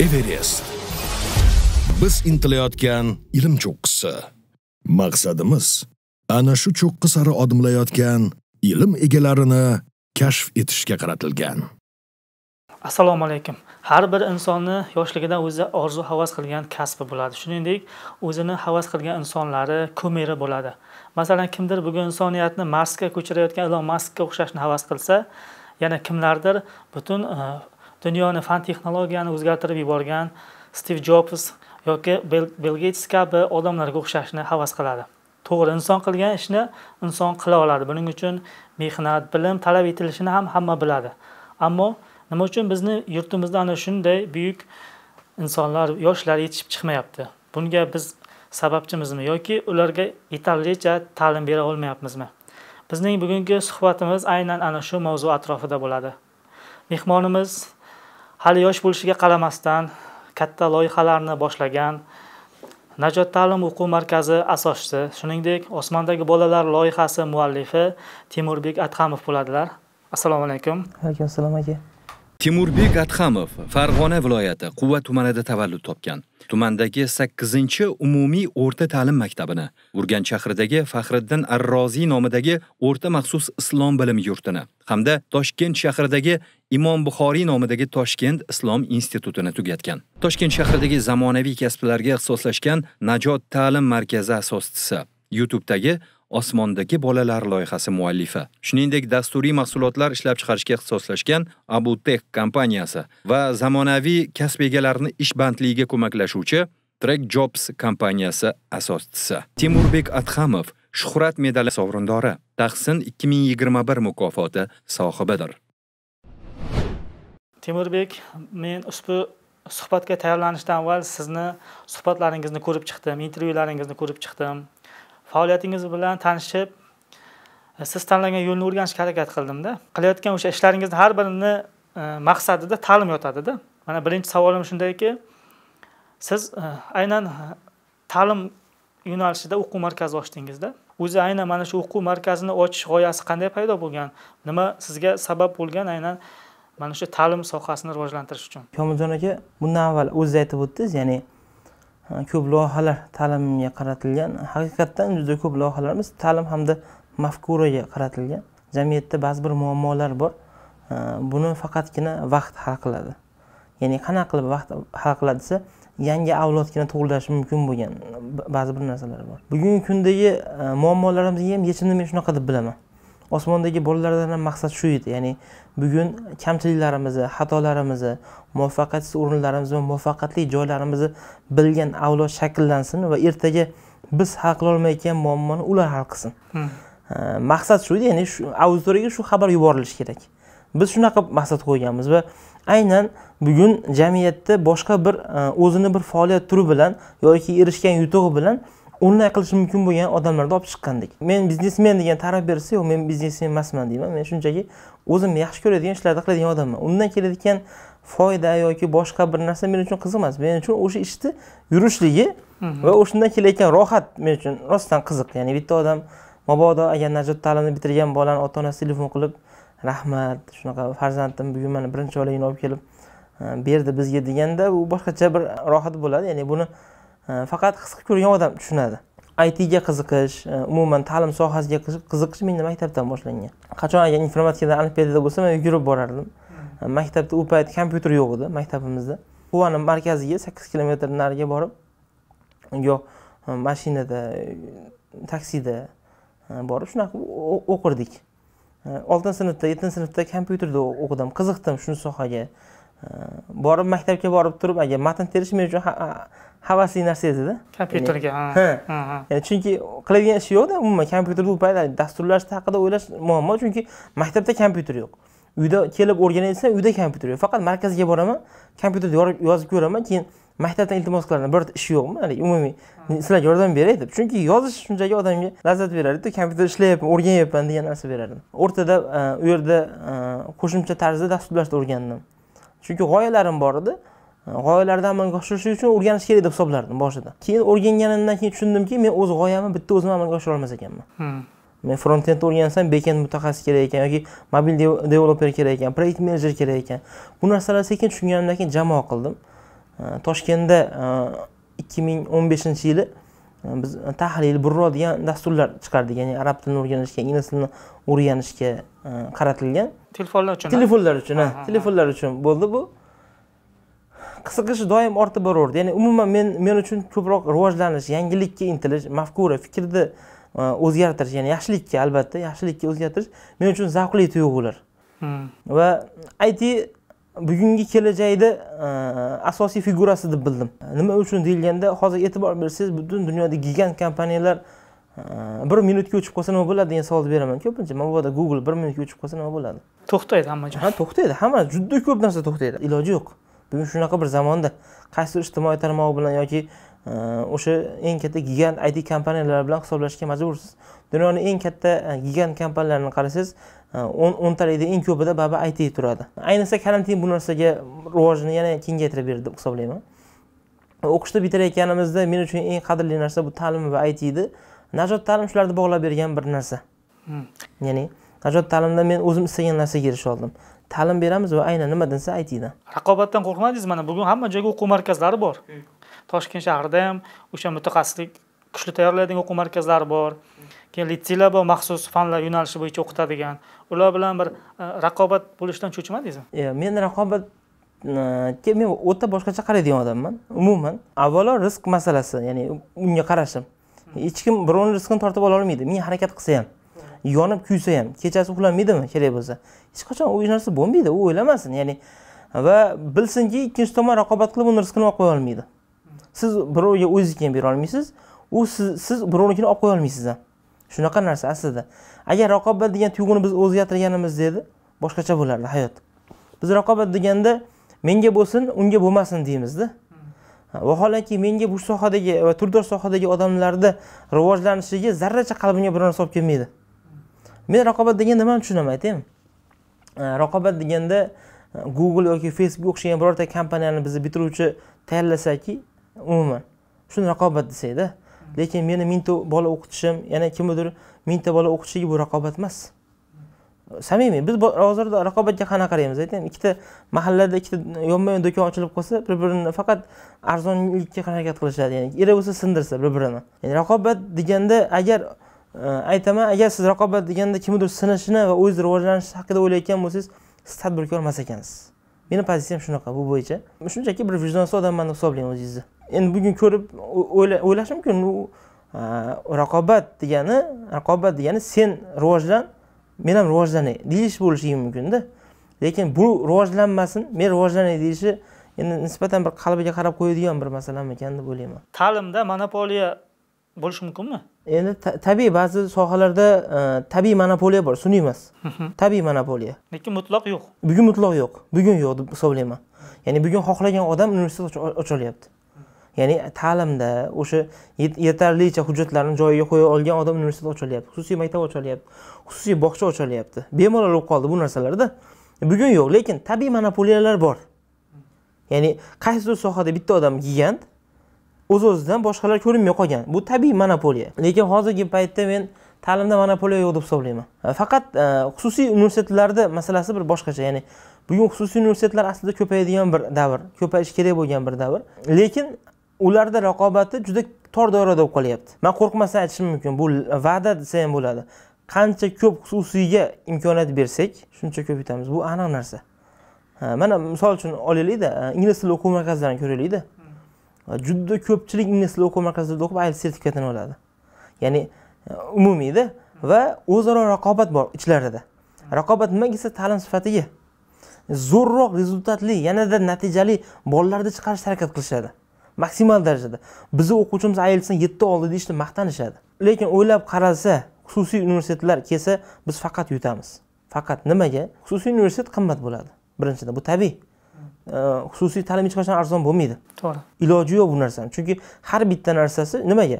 Everest. Biz intilayotgan ilm cho'qqisi. Maqsadimiz ana shu cho'qqi sari odimlayotgan ilm egalarini kashf etishga qaratilgan. Assalomu alaykum. Har bir insonni yoshligidan o'zi orzu havas qilgan kasbi bo'ladi. Shuningdek, o'zini havas qilgan insonlari ko'meri bo'ladi. Masalan, kimdir bugun insoniyatni Marsga ko'chirayotgan Elon Muskga o'xshashni havas qilsa, yana kimlardir butun e, dunyoni fan texnologiyani o'zgartirib yuborgan stiv jobs yoki bill geyts kabi odamlarga o'xshashni havas qiladi to'g'ri inson qilgan ishni inson qila oladi buning uchun mehnat bilim talab etilishini ham hamma biladi ammo nima uchun bizni yurtimizda ana shunday buyuk insonlar yoshlar yetishib chiqmayapti bunga biz sababchimizmi yoki ularga yetarlicha ta'lim bera olmayapmizmi bizning bugungi suhbatimiz aynan ana shu mavzu atrofida bo'ladi mehmonimiz hali yosh bo'lishiga qaramasdan katta loyihalarni boshlagan najot ta'lim o'quv markazi asoschisi shuningdek osmondagi bolalar loyihasi muallifi temurbek adhamov bo'ladilar assalomu alaykum alaykum assalom aka Timurbek Adhamov Farg'ona viloyati Quva tumanida tavallud topgan. Tumandagi 8-umumiy o'rta ta'lim maktabini, Urganch shahridagi Faxriddin Arroziy nomidagi o'rta maxsus islom bilim yurtini hamda Toshkent shahridagi Imom Buxoriy nomidagi Toshkent islom institutini tugatgan. Toshkent shahridagi zamonaviy kasblarga ixtisoslashgan Najot ta'lim markazi asoschisi, YouTube'dagi osmondagi bolalar loyihasi muallifi shuningdek dasturiy mahsulotlar ishlab chiqarishga ixtisoslashgan abutech kompaniyasi va zamonaviy kasb egalarini ish bandligiga ko'maklashuvchi trek jobs kompaniyasi asoschisi temurbek adhamov shuhrat medali sovrindori tahsin 2021 mukofoti sohibidir temurbek men ushbu suhbatga tayyorlanishdan avval sizni suhbatlaringizni ko'rib chiqdim intervyularingizni ko'rib chiqdim faoliyatingiz bilan tanishib e, siz tanlagan yo'lni o'rganishga harakat qildimda qilayotgan o'sha ishlaringizni har birini e, maqsadida ta'lim yotadida mana birinchi savolim shundayki siz e, aynan ta'lim yo'nalishida o'quv markazi ochdingizda o'zi aynan mana shu o'quv markazini ochish g'oyasi qanday paydo bo'lgan nima sizga sabab bo'lgan aynan mana shu ta'lim sohasini rivojlantirish uchun komiljon aka bundan avval o'ziz aytib o'tdingiz ya'ni ko'p loyihalar ta'limga qaratilgan haqiqatdan juda ko'p loyihalarimiz ta'lim hamda mafkuraga qaratilgan jamiyatda ba'zi bir muammolar bor buni faqatgina vaqt hal qiladi ya'ni qanaqa qilib vaqt hal qiladi desa yangi avlodgina tug'ilishi mumkin bo'lgan ba'zi bir narsalar bor bugungi kundagi muammolarimizga ham yechimini men shunaqa deb bilaman osmondagi bolalardan ham maqsad shu edi ya'ni bugun kamchiliklarimizni xatolarimizni muvaffaqiyatsiz o'rinlarimizni va muvaffaqiyatli joylarimizni bilgan avlod shakllansin va ertaga biz hal qilolmayotgan muammoni ular hal qilsin maqsad shu edi ya'ni shu auditoriyaga shu xabar yuborilishi kerak biz shunaqa maqsad qo'yganmiz va aynan bugun jamiyatda boshqa bir e, o'zini bir faoliyat turi bilan yoki erishgan yutug'i bilan unday qilish mumkin bo'lgan odamlarni olib chiqqandek men biznesmen degan ta'rif bersa yo'q men biznesmen emasman deyman men shunchaki o'zimni yaxshi ko'radigan ishlarni qiladigan odamman undan keladigan foyda yoki boshqa bir narsa men uchun qiziq emas men uchun o'sha ishni yurishligi mhm. va o'shandan kelayotgan rohat men uchun rostdan qiziq ya'ni bitta odam mabodo agar najot ta'limni bitirgan bolani ota onasi telefon qilib rahmat shunaqa farzandim bugun mana birinchi bolangni olib kelib e, berdi bizga deganda u boshqacha bir rohat bo'ladi ya'ni buni Э, faqat his qilib ko'rgan odam tushunadi itga qiziqish e, umuman ta'lim sohasiga qiziqish menda maktabdan boshlangan qachon agar informatikadan olimpiadada bo'lsa men yugurib borardim e, maktabda u payt kompyuter yo'q edi maktabimizda quvani markaziga sakkiz kilometr nariga borib yo e, mashinada taksida borib shunaqa o'qirdik oltinchi sinfda yettinchi sinfda kompyuterda o'qidim qiziqdim shu sohaga borib maktabga borib turib agar matn terish men uchun havasli narsa edida kompyuterga ha ya'ni chunki qiladigan ishi yo'qda umuman kompyuterni bu paytlar dasturlash haqida o'ylash muammo chunki maktabda kompyuter yo'q uyda kelib o'rganayotsan uyda kompyuter yo'q faqat markazga boraman kompyuterda yozib ko'raman keyin maktabdan iltimos qilaman bir ish yo'qmi haligi umumiy sizlarga yordam beray deb chunki yozish shunchaki odamga lazzat beradida kompyuter ishlayapman o'rganyapman degan narsa beradi o'rtada e, u yerda e, qo'shimcha tarzda dasturlashni o'rgandim chunki g'oyalarim bor edi g'oyalarni amalga oshirish uchun o'rganish kerak deb hisoblardim boshida keyin o'rganganimdan keyin tushundimki men o'z g'oyamni bitta o'zim amalga oshira olmas ekanman hmm. men front end o'rgansam bekend mutaxassis kerak ekan yoki mobil developer kerak ekan projekt menejer kerak ekan bu narsalarni sekin tushunganimdan keyin jamoa qildim toshkentda e, ikki ming o'n beshinchi yili e, biz tahlil burro degan dasturlar chiqardik ya'ni arab tilini o'rganishga ingliz tilini o'rganishga e, qaratilgan telefonlar uchun telefonlar uchun ha telefonlar uchun bo'ldi bu qiziqishi doim ortib boraverdi ya'ni umuman men men uchun ko'proq rivojlanish yangilikka intilish mafkura fikrni e, o'zgartirish ya'ni yaxshilikka albatta yaxshilikka o'zgartirish men uchun zavqli tuyg'ular hmm. va it bugungi kelajakni e, asosiy figurasi deb bildim nima uchun deyilganda hozir e'tibor bersangiz butun dunyoda gigant kompaniyalar e, bir minutga o'chib qolsa nima bo'ladi degan savolni beraman ko'pincha mabodo google bir minutga o'chib qolsa nima bo'ladi to'xtaydi hamma joy ha to'xtaydi hamma juda ko'p narsa to'xtaydi iloji yo'q bugun shunaqa bir zamonda qaysidir ijtimoiy tarmoq bilan yoki e, o'sha eng katta gigant it kompaniyalar bilan hisoblashga majbursiz dunyoni eng katta e, gigant kompaniyalarini qarasangiz e, o'n o'ntalikda eng ko'pida baribir it turadi ayniqsa karantin bu narsaga rivojini yana kengaytirib berdi deb hisoblayman o'qishni bitirayotganimizda men uchun eng qadrli narsa bu ta'lim va it edi najot ta'lim shularni bog'lab bergan bir narsa hmm. ya'ni najot ta'limda men o'zim istagan narsaga erisha oldim ta'lim beramiz va aynan nima desa aytinglar raqobatdan qo'rqmadingiz mana bugun hamma joyga o'quv markazlari bor hmm. toshkent shahrida ham o'sha mutaxassislik kuchli tayyorlaydigan o'quv markazlari bor keyin litseylar bor maxsus fanlar yo'nalishi bo'yicha o'qitadigan ular bilan bir e, raqobat bo'lishdan cho'chimadingizmi men raqobat e, men o'ta boshqacha qaraydigan odamman umuman avvalo rizq masalasi ya'ni unga qarashim hmm. hech kim birovni rizqini tortib ololmaydi men harakat qilsa ham yonib kuysa ham kechasi uxlamaydimi kerak bo'lsa hech qachon u narsa bo'lmaydi u o'ylamasin ya'ni va bilsinki ikkinchi tomon raqobat qilib uni rizqini olib qo'ya olmaydi siz birovga o'zingizni ham bera olmaysiz u siz siz birovnikini olib qo'ya olmaysiz ham shunaqa narsa aslida agar raqobat degan tuyg'uni biz o'zgartirganimizda edi boshqacha bo'lardi hayot biz raqobat deganda menga bo'lsin unga bo'lmasin deymizda hmm. vaholanki menga bu sohadagi va turdosh sohadagi odamlarni rivojlanishiga zarracha qalbimga bir narsa olib kelmaydi men raqobat deganda nimani tushunaman aytaymi э, raqobat deganda э, google yoki facebook o'xshagan birorta kompaniyani bizni bitiruvchi tayyorlasaki umuman shuni raqobat desakda lekin meni mingta bola o'qitishim yana kimnidir mingta bola o'qitishligi bu raqobat emas samimiy biz hozirda raqobatga qanaqa qaraymiz aytaymi ikkita mahallada ikkita yonma yon do'kon ochilib qolsa bir birini faqat arzonlikka harakat qilishadi ya'ni eri bo'lsa sindirsa bir birini ya'ni raqobat deganda agar Э, aytaman agar siz raqobat deganda kimnidir sinishini va o'z rivojlanishi haqida o'ylayotgan bo'lsangiz siz tadbirkor emas ekansiz meni pozitsiyam shunaqa bu bo'yicha shunchaki bir vijdonsiz odamman deb hisoblang o'zingizni endi bugun ko'rib o'ylash mumkin u raqobat degani raqobat degani sen rivojlan men ham rivojlanay deyish bo'lishi mumkinda lekin bu rivojlanmasin men rivojlanay deyishi endi nisbatan bir qalbiga qarab qo'yadigan bir ekan deb o'ylayman ta'limda monopoliya bo'lishi mumkinmi endi tabiiy ba'zi sohalarda e, tabiiy monopoliya bor sun'iy emas tabiiy monopoliya lekin mutloq yo'q bugun mutloq yo'q bugun yo'q deb hisoblayman ya'ni bugun xohlagan odam universitet ocholyapti ya'ni ta'limda o'sha yetarlicha hujjatlarni joyiga qo'ya olgan odam universitet ocholyapti xususiy maktab ocholyapti xususiy bog'cha ocholyapti bemalol bo'lib qoldi bu narsalarda bugun yo'q lekin tabiiy monopoliyalar bor ya'ni qaysidir sohada bitta odam gigant o'z o'zidan boshqalar ko'rinmay qolgan bu tabiiy monopoliya lekin hozirgi paytda men ta'limda monopoliya yo'q deb hisoblayman e, faqat e, xususiy universitetlarda masalasi bir boshqacha ya'ni bugun xususiy universitetlar aslida ko'payadigan bir davr ko'payishi kerak bo'lgan bir davr lekin ularda raqobati juda tor doirada bo'lib qolyapti man qo'rqmasdan aytishim mumkin bu va'da desa ham bo'ladi qancha ko'p xususiyga imkoniyat bersak shuncha ko'p yutamiz bu aniq narsa e, mana misol uchun olaylikda ingliz tili o'quv markazlarini ko'raylikda juda ko'pchilik ingliz o'quv markazlarida o'qib ayl sertifikatini oladi ya'ni e, umumiyda va o'zaro raqobat bor ichlarida raqobat nimaga desa ta'lim sifatiga zo'rroq rezultatli yanada natijali bolalarni chiqarishga harakat qilishadi maksimal darajada bizni o'quvchimiz aylsan yetti oldi deyishdi maqtanishadi lekin o'ylab qaralsa xususiy universitetlar kelsa biz faqat yutamiz faqat nimaga xususiy universitet qimmat bo'ladi birinchidan bu tabiiy xususiy ta'lim hech qachon arzon bo'lmaydi to'g'ri iloji yo'q bu narsani chunki har bitta narsasi nimaga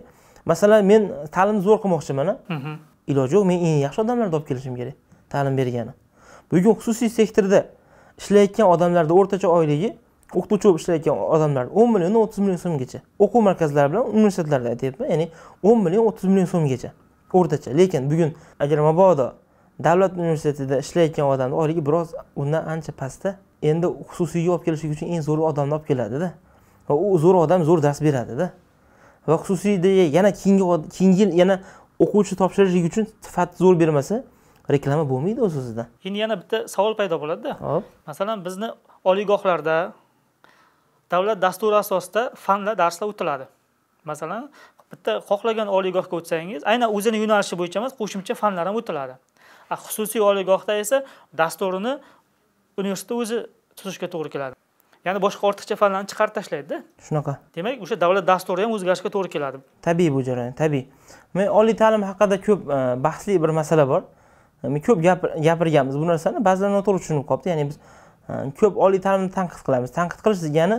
masalan men ta'limni zo'r qilmoqchiman mhm. iloji yo'q men eng yaxshi odamlarni olib kelishim kerak ta'lim bergani bugun xususiy sektorda ishlayotgan odamlarni o'rtacha oyligi o'qituvchi bo'lib ishlayotgan odamlar o'n milliondan o'ttiz million so'mgacha o'quv markazlari bilan universitetlarda aytyapman ya'ni o'n million o'ttiz million so'mgacha o'rtacha lekin bugun agar mabodo davlat universitetida ishlayotgan odamni oyligi biroz undan ancha pastda endi xususiyga olib kelishlik uchun eng zo'r odamni olib keladida va u zo'r odam zo'r dars beradida va xususiyda yana keyingi keyingi yil yana o'quvchi topshirishlik uchun sifat zo'r bermasa reklama bo'lmaydi o'z o'zidan endi yana bitta savol paydo bo'ladida hop masalan bizni oliygohlarda davlat dasturi asosida fanlar darslar o'tiladi masalan bitta xohlagan oliygohga o'tsangiz aynan o'zini yo'nalishi bo'yicha emas qo'shimcha fanlar ham o'tiladi xususiy oliygohda esa dasturini universitetda o'zi tuzishga to'g'ri keladi ya'ni boshqa ortiqcha fanlarni chiqarib tashlaydida shunaqa demak o'sha davlat dasturi ham o'zgarishga to'g'ri keladi tabiiy bu jarayon tabiiy men oliy ta'lim haqida ko'p e, bahsli bir masala bor e, ko'p gapirganmiz bu narsani ba'zilar noto'g'ri tushunib qolibdi ya'ni biz e, ko'p oliy ta'limni tanqid qilamiz tanqid qilish degani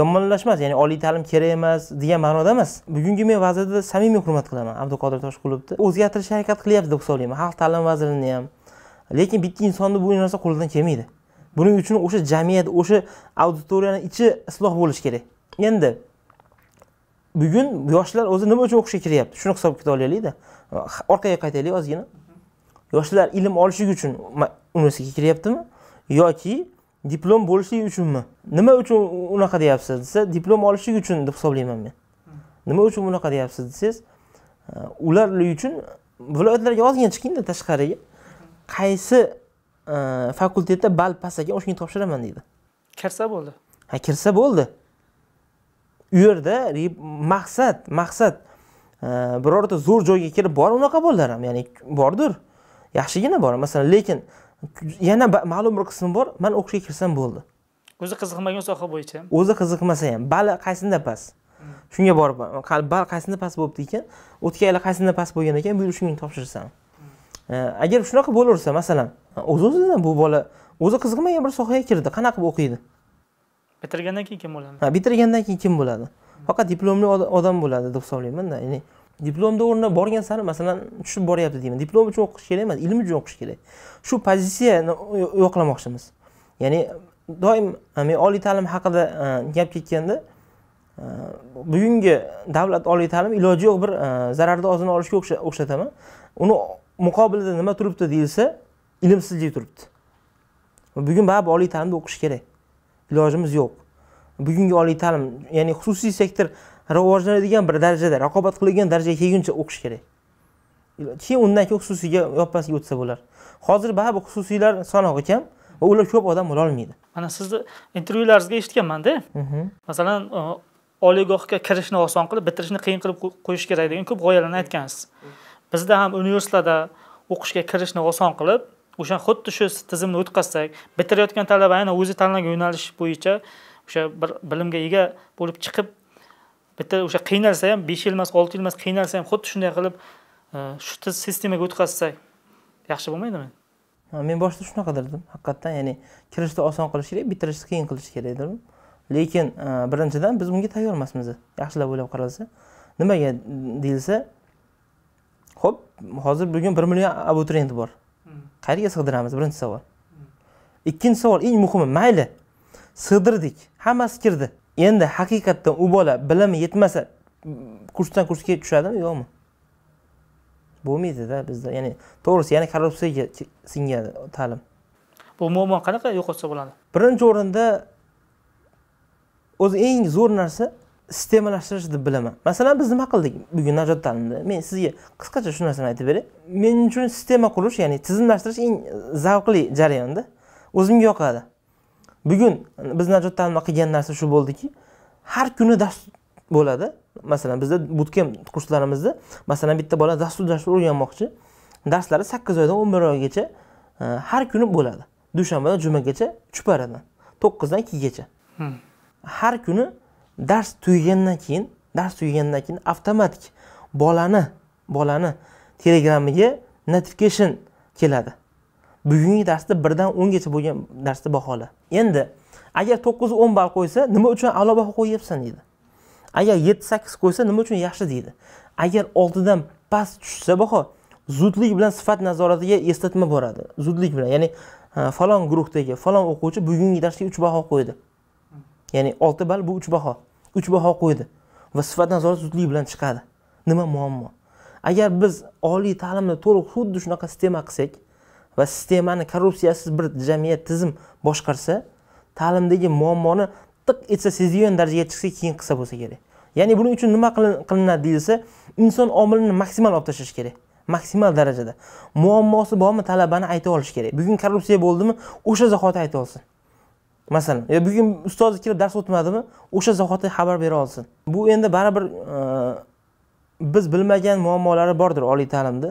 yomonlash emas ya'ni oliy ta'lim kerak emas degan ma'noda emas bugungi men vazirni samimiy hurmat qilaman abduqodir toshqulovni o'zgartirishga harakat qilyapti deb hisoblayman xalq ta'limi vazirini ham lekin bitta insonni bu narsa qo'lidan kelmaydi buning uchun o'sha jamiyat o'sha auditoriyani ichi isloh bo'lishi kerak endi bugun yoshlar o'zi nima uchun o'qishga kiryapti shuni hisobga kita olaylikda orqaga qaytaylik ozgina yoshlar ilm olishlik uchun universitetga kiryaptimi yoki diplom bo'lishlik uchunmi nima uchun unaqa deyapsiz desa diplom olishlik uchun deb hisoblayman men nima uchun bunaqa deyapsiz desangiz e, ular uchun viloyatlarga ozgina chiqingda tashqariga qaysi Э, fakultetda ball pasaga o'shanga topshiraman deydi kirsa bo'ldi ha kirsa bo'ldi u yerda maqsad maqsad э, birorta zo'r joyga kirib bor unaqa bolalar ham ya'ni bordir yaxshigina bor masalan lekin yana ma'lum bir qismi bor man o'qishga kirsam bo'ldi o'zi qiziqmagan soha bo'yicha o'zi qiziqmasa ham bali qaysinda past hmm. shunga borib bal qaysinda past bo'libdi ekan o'tgan yili qaysinda past bo'lgan ekan bu yil shunga topshirsam agar shunaqa bo'laversa masalan o'z o'zidan bu bola o'zi qiziqmagan bir sohaga kirdi qanaqa qilib o'qiydi bitirgandan keyin kim bo'ladi ha bitirgandan keyin kim bo'ladi faqat diplomli odam bo'ladi deb hisoblaymanda ya'ni diplomni o'rnida borgan sari masalan tushib boryapti deyman diplom uchun o'qish kerak emas ilm uchun o'qish kerak shu pozitsiyani yo'qlamoqchimiz ya'ni doim men oliy ta'lim haqida gap ketganda bugungi davlat oliy ta'lim iloji yo'q bir zararni oldini olishga o'xshataman uni muqobilida nima turibdi deyilsa ilmsizlik turibdi bugun baribir oliy ta'limda o'qish kerak ilojimiz yo'q bugungi oliy ta'lim ya'ni xususiy sektor rivojlanadigan bir darajada raqobat qiladigan darajaga kelguncha o'qish kerak keyin undan keyin xususiyga yoppasiga o'tsa bo'lar hozir baribir xususiylar sonog'i kam va ular ko'p odam olmaydi mana sizni intervyularingizga eshitganmanda mhm. masalan oliygohga kirishni oson qilib bitirishni qiyin qilib qo'yish kerak degan ko'p g'oyalarni aytgansiz bizda ham universitetlarda o'qishga kirishni oson qilib o'sha xuddi shu tizimni o'tkazsak bitirayotgan talaba aynan o'zi tanlagan yo'nalish bo'yicha o'sha bir bilimga ega bo'lib chiqib bitta o'sha qiynalsa ham besh yil emas olti yil emas qiynalsa ham xuddi shunday qilib e, shu sistemaga o'tkazsak yaxshi bo'lmaydimi men boshida shunaqa dedim haqiqatdan ya'ni kirishni oson qilish kerak bitirishni qiyin qilish kerak dedim lekin e, birinchidan biz bunga tayyor emasmiz yaxshilab o'ylab qaralsa nimaga deyilsa ho'p hozir bugun bir million abiturienti bor hmm. qayerga sig'diramiz birinchi savol hmm. ikkinchi savol eng muhimi mayli sig'dirdik hammasi kirdi endi haqiqatdan u bola bilimi yetmasa kursdan kursga tushadimi yo'qmi bo'lmaydida bizda ya'ni to'g'risi yana korrupsiyaga singadi ta'lim bu muammo qanaqa yo'qotsa bo'ladi birinchi o'rinda o'zi eng zo'r narsa sistemalashtirish deb bilaman masalan biz nima qildik bugun najot ta'limda men sizga qisqacha shu narsani aytib beray men uchun sistema qurish ya'ni tizimlashtirish eng zavqli jarayonda o'zimga yoqadi bugun biz najot ta'limda qilgan narsa shu bo'ldiki har kuni dars bo'ladi masalan bizda bootcamp kurslarimizda masalan bitta bola dastur dastur o'rganmoqchi darslari sakkiz oydan o'n bir oygacha e, har kuni bo'ladi dushanbadan jumagacha chuparadan to'qqizdan ikkigacha hmm. har kuni dars tugagandan keyin dars tugagandan keyin avtomatik bolani bolani telegramiga notification keladi bugungi darsda birdan o'ngacha bo'lgan darsni bahola endi agar to'qqiz o'n ball qo'ysa nima uchun a'lo baho qo'yyapsan deydi agar yetti sakkiz qo'ysa nima uchun yaxshi deydi agar oltidan past tushsa baho zudlik bilan sifat nazoratiga eslatma boradi zudlik bilan ya'ni falon guruhdagi falon o'quvchi bugungi darsga uch baho qo'ydi ya'ni olti ball bu uch baho uch baho qo'ydi va sifat nazorati zudlik bilan chiqadi nima muammo agar biz oliy ta'limni to'liq xuddi shunaqa sistema qilsak va sistemani korrupsiyasiz bir jamiyat tizim boshqarsa ta'limdagi muammoni tiq etsa sezadigan darajaga chiqsa keyin qilsa bo'lsa kerak ya'ni buning uchun nima qilinadi deyilsa inson omilini maksimal olib tashlash kerak maksimal darajada muammosi bormi talabani ayta olish kerak bugun korrupsiya bo'ldimi o'sha zahoti ayta olsin masalan yo bugun ustozi kelib dars o'tmadimi o'sha zahoti xabar bera olsin bu endi baribir e, biz bilmagan muammolari bordir oliy ta'limda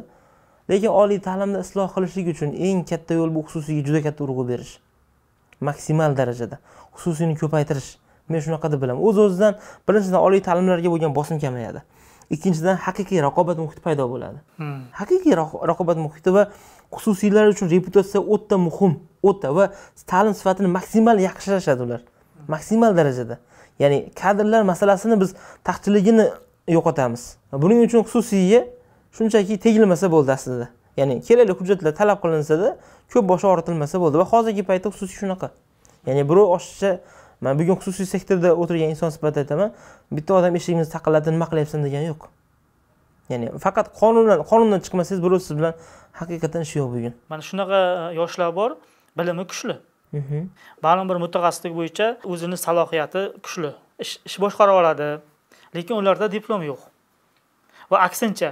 lekin oliy ta'limni isloh qilishlik uchun eng katta yo'l bu xususiyga juda katta urg'u berish maksimal darajada xususiyni ko'paytirish men shunaqa deb bilaman o'z o'zidan birinchidan oliy ta'limlarga bo'lgan bosim kamayadi ikkinchidan haqiqiy raqobat muhiti paydo bo'ladi hmm. haqiqiy raqobat muhiti va xususiylar uchun reputatsiya o'ta muhim o'ta va ta'lim sifatini maksimal yaxshilashadi ular maksimal darajada ya'ni kadrlar masalasini biz taqchilligini yo'qotamiz buning uchun xususiyga shunchaki tegilmasa bo'ldi aslida ya'ni kerakli hujjatlar talab qilinsada ko'p bosh og'ritilmasa bo'ldi va hozirgi paytda xususiy shunaqa ya'ni birov oshiqcha man bugun xususiy sektorda o'tirgan inson sifatida aytaman bitta odam eshigimizni taqillatib nima qilyapsan degani yo'q ya'ni faqat qonundan qonundan chiqmasangiz biroz siz bilan haqiqatan ishi yo'q bugun mana shunaqa e, yoshlar bor bilimi kuchli mhm. ma'lum bir mutaxassislik bo'yicha o'zini salohiyati kuchli ish boshqara boshqarib oladi lekin ularda diplom yo'q va aksincha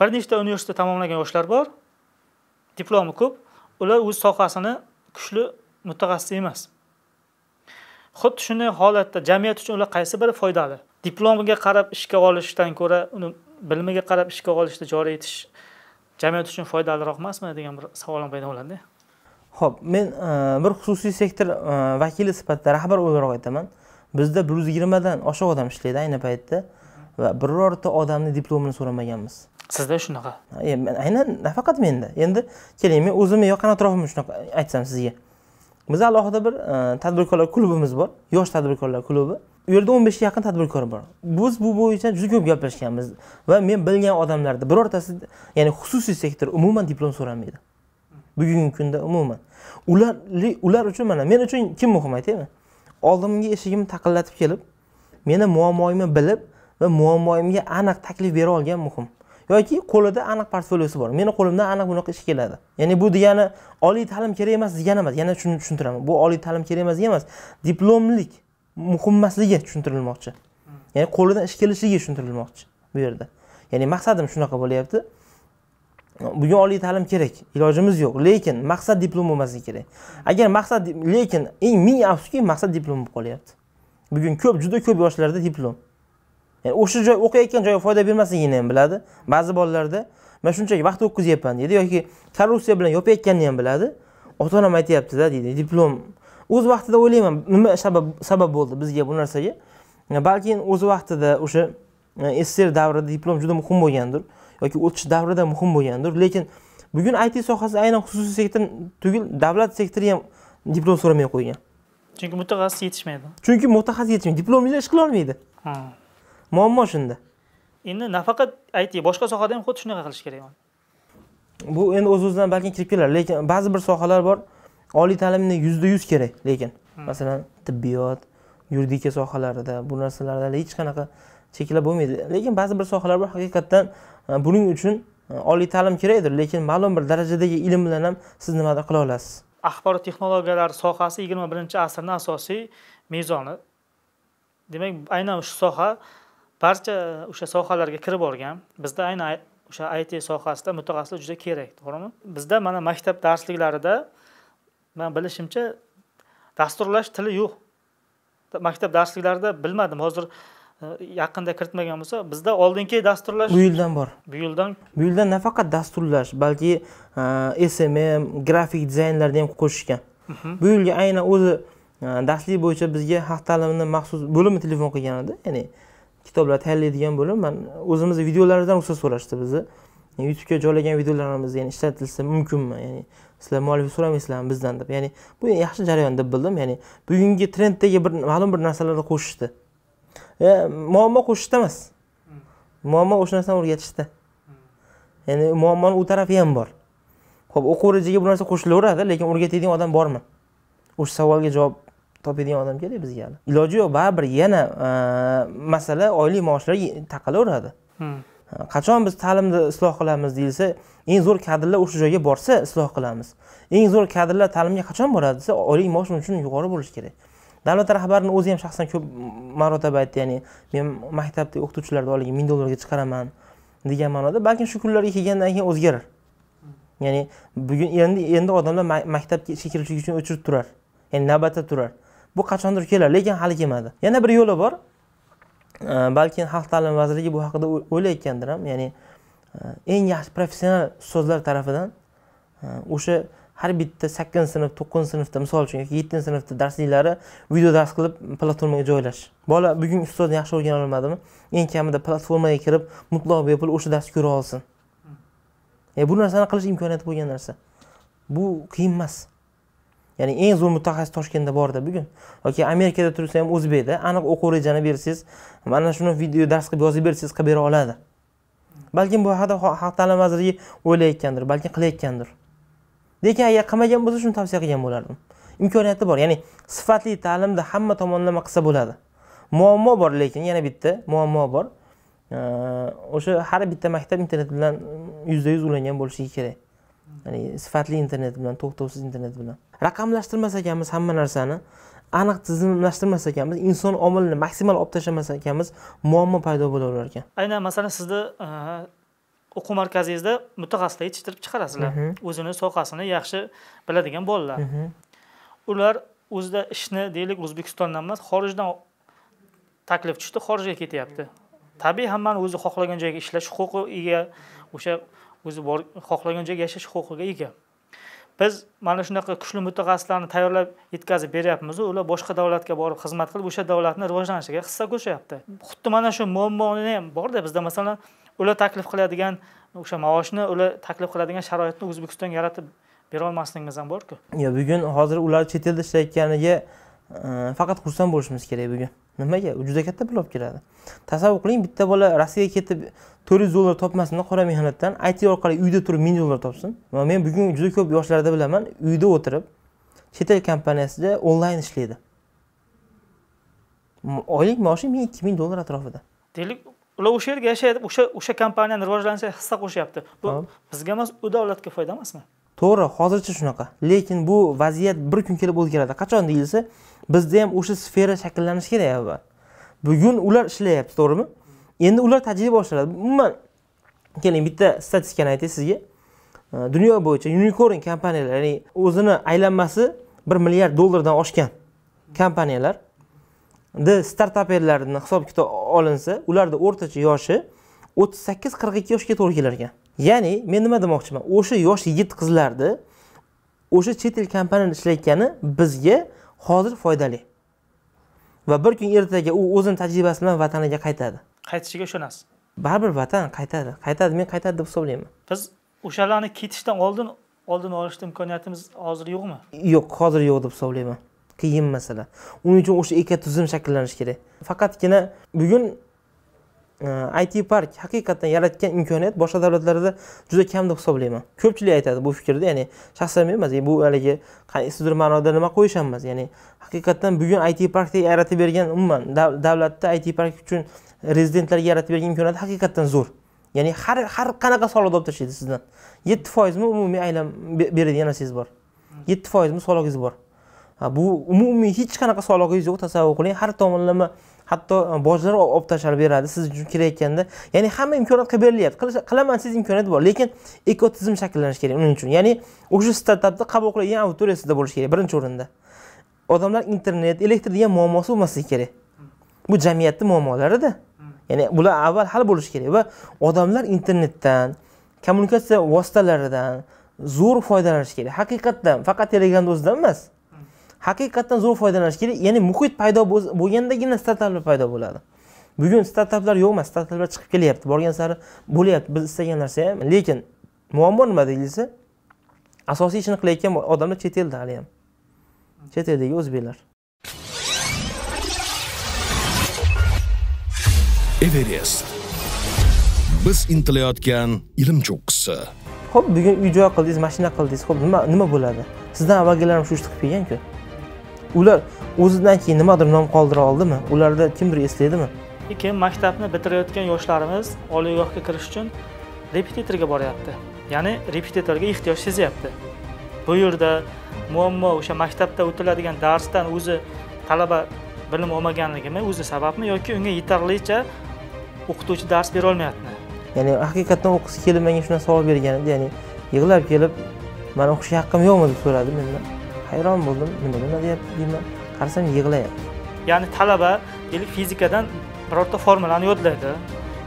bir nechta universitet tamomlagan yoshlar bor diplomi ko'p ular o'z sohasini kuchli mutaxassis emas xuddi shunday holatda jamiyat uchun ular qaysi biri foydali diplomiga qarab ishga olishdan ko'ra uni bilimiga qarab ishga olishni joriy etish jamiyat uchun foydaliroq emasmi degan bir savolim paydo bo'ladida ho'p men e, bir xususiy sektor e, vakili sifatida rahbar o'laroq aytaman bizda bir yuz yigirmadan oshiq odam ishlaydi ayni paytda va birorta odamni diplomini so'ramaganmiz sizda shunaqa e, aynan nafaqat menda endi keling men o'zimni yaqin atrofimni shunaqa aytsam sizga biz alohida bir e, tadbirkorlar klubimiz bor yosh tadbirkorlar klubi u yerda o'n beshga yaqin tadbirkor bor biz bu bo'yicha juda ko'p gaplashganmiz va men bilgan odamlarni birortasi ya'ni xususiy sektor umuman diplom so'ramaydi bugungi kunda umuman ular ular uchun mana men uchun kim muhim aytaymi e, oldimga eshigimni taqillatib kelib meni muammoyimni bilib va muammoyimga aniq taklif bera olgan muhim yoki qo'lida aniq portfeliosi bor meni qo'limdan aniq bunaqa ish keladi ya'ni bu degani oliy ta'lim kerak emas degani emas yana shuni tushuntiraman bu oliy ta'lim kerak emas degani emas diplomlik muhim emasligi tushuntirilmoqchi ya'ni qo'lidan ish kelishligi tushuntirilmoqchi bu yerda ya'ni maqsadim shunaqa bo'lyapti bugun oliy ta'lim kerak ilojimiz yo'q lekin maqsad diplom bo'lmasligi kerak agar maqsad lekin eng ming afsuski maqsad diplom bo'lib qolyapti bugun ko'p juda ko'p yoshlarda diplom ya'ni e, o'sha joy o'qiyotgan joyga foyda bermasligini ham biladi ba'zi bolalarda man shunchaki vaqt o'tkazyapman deydi yoki korrupsiya bilan yopayotganini ham biladi ota onam aytyaptida deydi diplom o'z vaqtida o'ylayman nima sabab sabab bo'ldi bizga bu narsaga e, balki o'z vaqtida o'sha e, sssr davrida diplom juda muhim bo'lgandir yoki o'tish davrida muhim bo'lgandir lekin bugun it sohasi aynan xususiy sektor tugul davlat sektori ham diplom so'ramay qo'ygan chunki mutaxassis yetishmaydi chunki mutaxassis yetishmaydi diplomlilar ish qilolmaydi muammo shunda endi nafaqat it boshqa sohada ham xuddi shunaqa qilish kerak bu endi o'z o'zidan balkim kirib kelar lekin ba'zi bir sohalar bor oliy ta'limni yuzda yuz kerak lekin hmm. masalan tibbiyot yuridika sohalarida bu narsalarda hech qanaqa cheklab bo'lmaydi lekin ba'zi bir sohalar bor haqiqatdan e, buning uchun e, oliy ta'lim kerakdir lekin ma'lum bir darajadagi ilm bilan ham siz nimadir qila olasiz axborot texnologiyalari sohasi yigirma birinchi asrni asosiy mezoni demak aynan shu soha barcha o'sha sohalarga kirib olgan bizda aynan o'sha it sohasida mutaxassislar juda kerak to'g'rimi bizda mana maktab darsliklarida man bilishimcha dasturlash tili yo'q maktab darsliklarida bilmadim hozir e, yaqinda kiritmagan bo'lsa bizda oldingi dasturlash bu yildan bor bu yildan bu yildan nafaqat dasturlash balki e, smm grafik dizaynlarni ham qo'shishgan mhm. bu yilga aynan o'zi e, darslik bo'yicha bizga xalq ta'limini maxsus bo'limi telefon qilgan edi ya'ni kitoblar tayyorlaydigan bo'lib man o'zimizni videolaridan ruxsat so'rashdi bizni youtubega joylagan videolarimiz ya'ni ishlatilsa mumkinmi ya'ni sizlar muallif so'ramaysizlarmi bizdan deb ya'ni bu yaxshi jarayon deb bildim ya'ni bugungi trenddagi bir ma'lum bir narsalarni qo'shishdi muammo qo'shishda emas hmm. muammo o'sha narsani o'rgatishda hmm. ya'ni muammoni u tarafi ham bor ho'p o'quv rejaga bu narsa qo'shilaveradi lekin o'rgatadigan odam bormi o'sha savolga javob topadigan odam kerak bizga hali iloji yo'q baribir yana e, masala oylik maoshlar taqalaveradi hmm. qachon biz ta'limni isloh qilamiz deyilsa eng zo'r kadrlar o'sha joyga borsa isloh qilamiz eng zo'r kadrlar ta'limga qachon boradi desa oylik maosh uchun yuqori bo'lishi kerak davlat rahbarini o'zi ham shaxsan ko'p marotaba aytdi ya'ni men maktabdagi o'qituvchilarni oyligini ming dollarga chiqaraman degan ma'noda balkim shu kunlarga kelgandan keyin o'zgarar ya'ni bugun endi endi odamlar maktabga ishga kirishlik uchun o'chirib turar ya'ni navbatda turar bu qachondir kelar lekin hali kelmadi yana bir yo'li bor balki xalq ta'limi vazirligi bu haqida o'ylayotgandir ham ya'ni e, eng yaxshi professional ustozlar tarafidan e, o'sha har bitta sakkizinchi sinf to'qqizinchi sinfda misol uchun yoki yettinchi sinfda darsliklari video dars qilib platformaga joylash bola bugun ustozni yaxshi o'rgana olmadimi eng kamida platformaga kirib mutlaq bepul o'sha darsni ko'ra olsin e, bu narsani qilish imkoniyati bo'lgan narsa bu qiyin emas ya'ni eng zo'r mutaxassis toshkentda borda bugun yoki amerikada tursa ham o'zbekda aniq o'quv rejani bersangiz mana shuni video dars qilib yozib bersangiz qilib bera oladi balkim bu haqida xalq ta'limi vazirligi o'ylayotgandir balkim qilayotgandir lekin agar qilmagan bo'lsa shuni tavsiya qilgan bo'lardim imkoniyati bor ya'ni sifatli ta'limni hamma tomonlama qilsa bo'ladi muammo bor lekin yana bitta muammo bor o'sha har bitta maktab internet bilan yuzda mm, yuz ulangan bo'lishi kerak ya'ni sifatli internet bilan to'xtovsiz internet bilan raqamlashtirmas ekanmiz hamma narsani aniq tizimlashtirmas ekanmiz inson omilini maksimal olib tashlamas ekanmiz muammo paydo bo'laverar ekan aynan masalan sizni e, o'quv markazingizda mutaxassislar yetishtirib chiqarasizlar mhm. o'zini sohasini yaxshi biladigan bolalar mhm. ular o'zida ishni deylik o'zbekistondan emas xorijdan taklif tushdi xorijga ketyapti tabiiy hammani o'zi xohlagan joyga ishlash huquqi ega o'sha o'zi bor xohlagan joyga yashash huquqiga ega biz mana shunaqa kuchli mutaxassislarni tayyorlab yetkazib beryapmizu ular boshqa davlatga borib xizmat qilib o'sha davlatni rivojlanishiga hissa qo'shyapti xuddi mana shu muammoni ham borda bizda masalan ular taklif qiladigan o'sha maoshni ular taklif qiladigan sharoitni o'zbekiston yaratib berolmasligimiz ham borku yo'q bugun hozir ular chet elda ishlayotganiga e, faqat xursand bo'lishimiz kerak bugun nimaga u juda katta pul olib keladi tasavvur qiling bitta bola rossiyaga ketib to'rt yuz dollar topmasin qora mehnatdan it orqali uyda turib ming dollar topsin va men bugun juda ko'p yoshlarda bilaman uyda o'tirib chet el kompaniyasida onlayn ishlaydi oylik maoshi ming ikki ming dollar atrofida deylik ular o'sha yerga yashaydi o'sha o'sha kompaniyani rivojlanishiga hissa qo'shyapti bu bizga emas u davlatga foyda emasmi to'g'ri hozircha shunaqa lekin bu vaziyat bir kun kelib o'zgaradi qachon deyilsa bizda ham o'sha sfera shakllanishi kerak avval bugun ular ishlayapti to'g'rimi endi ular tajriba oshiradi umuman keling bitta statistikani aytay sizga dunyo bo'yicha unicorn kompaniyalar ya'ni o'zini aylanmasi bir milliard dollardan oshgan kompaniyalarni startaperlarni hisob kitob olinsa ularni o'rtacha yoshi o'ttiz sakkiz qirq ikki yoshga to'g'ri kelar ekan ya'ni men nima demoqchiman o'sha yosh yigit qizlarni o'sha chet el kompaniyada ishlayotgani bizga hozir foydali va bir kun ertaga u o'zini tajribasi bilan vataniga qaytadi qaytishiga ishonasiz baribir vatan qaytadi qaytadi men qaytadi deb hisoblayman biz o'shalarni ketishdan oldin oldini olishni imkoniyatimiz hozir yo'qmi yo'q hozir yo'q deb hisoblayman qiyin masala uning uchun o'sha ekotuzum shakllanishi kerak faqatgina bugun it э, park haqiqatdan yaratgan imkoniyat boshqa davlatlarda juda kam deb hisoblayman ko'pchilik aytadi bu fikrni ya'ni shaxsan men emas bu haligi qaysidir ma'noda nima qo'yisham ya'ni haqiqatdan bugun it parkda yaratib bergan umuman davlatda it park uchun rezidentlarga yaratib bergan imkoniyat haqiqatdan zo'r ya'ni har har qanaqa soliqni olib tashlaydi sizdan yetti foizmi umumiy aylan beradigan narsangiz bor yetti foizmi solig'ingiz bor bu umumiy hech qanaqa solig'ingiz yo'q tasavvur qiling har tomonlama hatto e, bojlar olib tashlab beradi siz uchun kelayotganda ya'ni hamma imkoniyat qilib berilyapti qilaman desangiz imkoniyat bor lekin ekotizim shakllanishi kerak uning uchun ya'ni o'sha startapni qabul qiladigan auditoriya sizda bo'lishi kerak birinchi o'rinda odamlar internet elektr degan muammosi bo'lmasligi kerak bu jamiyatni muammolarida ya'ni bular avval hal bo'lishi kerak va odamlar internetdan kommunikatsiya vositalaridan zo'r foydalanishi kerak haqiqatdan faqat telegramni o'zidan emas haqiqatdan zo'r foydalanish kerak ya'ni muhit paydo bo'lgandagina startaplar paydo bo'ladi bugun startaplar yo'q emas startaplar chiqib kelyapti borgan sari bo'lyapti biz istagan narsa ham lekin muammo nima deyilsa asosiy ishini qilayotgan odamlar chet elda hali ham chet eldagi o'zbeklar everest biz intilayotgan ilm cho'qqisi ho'p bugun uy joy qildingiz mashina qildingiz ho'p nima nima bo'ladi sizdan avvalgilar ham shu ishni qilib kelganku ular o'zidan keyin nimadir nom qoldira oldimi ularda kimdir eslaydimi keyin maktabni bitirayotgan yoshlarimiz oliygohga kirish uchun repetitorga boryapti ya'ni repetitorga ehtiyoj sezyapti bu yerda muammo o'sha maktabda o'tiladigan darsdan o'zi talaba bilim olmaganligimi o'zi sababmi yoki unga yetarlicha o'qituvchi dars berolmayaptimi ya'ni haqiqatdan o'qisi kelib menga shunday savol bergan edi ya'ni yig'lab kelib mani o'qishga haqqim yo'qmi deb so'radi mendan hayron bo'ldim nima nima deyapti deyman qarasam yig'layapti ya'ni talaba deylik fizikadan birorta formulani yodlaydi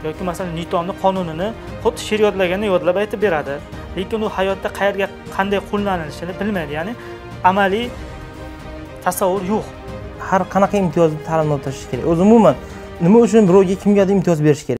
yoki masalan nyutonni qonunini xuddi she'r yodlaganda yodlab aytib beradi lekin u hayotda qayerga qanday qo'llanilishini bilmaydi ya'ni amaliy tasavvur yo'q har qanaqa imtiyozni ta'limda o'tash kerak o'zi umuman nima uchun birovga kimgadir imtiyoz berish kerak